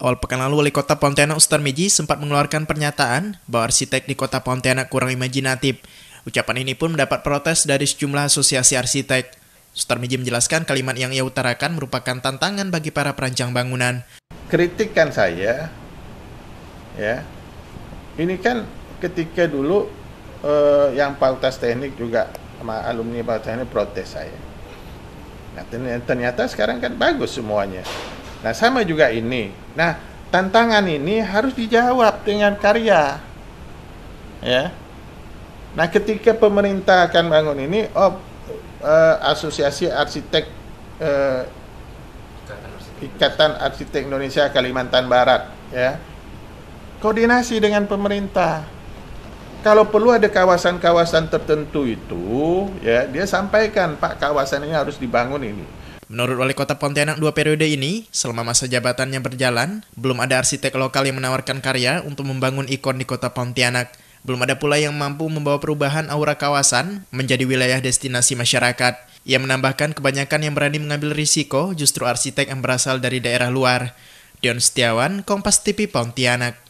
Awal pekan lalu, Wali Kota Pontianak Ustaz Meji sempat mengeluarkan pernyataan bahwa arsitek di kota Pontianak kurang imajinatif. Ucapan ini pun mendapat protes dari sejumlah asosiasi arsitek. Ustaz Meji menjelaskan kalimat yang ia utarakan merupakan tantangan bagi para perancang bangunan. Kritikan saya, ya, ini kan ketika dulu eh, yang Fakultas Teknik juga sama alumni Fakultas Teknik protes saya. Nah, ternyata sekarang kan bagus semuanya. Nah, sama juga ini. Nah, tantangan ini harus dijawab dengan karya. Ya. Nah, ketika pemerintah akan bangun ini, oh, eh, asosiasi arsitek eh, Ikatan Arsitek Indonesia Kalimantan Barat, ya. Koordinasi dengan pemerintah. Kalau perlu ada kawasan-kawasan tertentu itu, ya, dia sampaikan, Pak, kawasan ini harus dibangun ini Menurut wali kota Pontianak dua periode ini, selama masa jabatannya berjalan, belum ada arsitek lokal yang menawarkan karya untuk membangun ikon di kota Pontianak. Belum ada pula yang mampu membawa perubahan aura kawasan menjadi wilayah destinasi masyarakat. Ia menambahkan kebanyakan yang berani mengambil risiko justru arsitek yang berasal dari daerah luar. Dion Setiawan, Kompas TV Pontianak.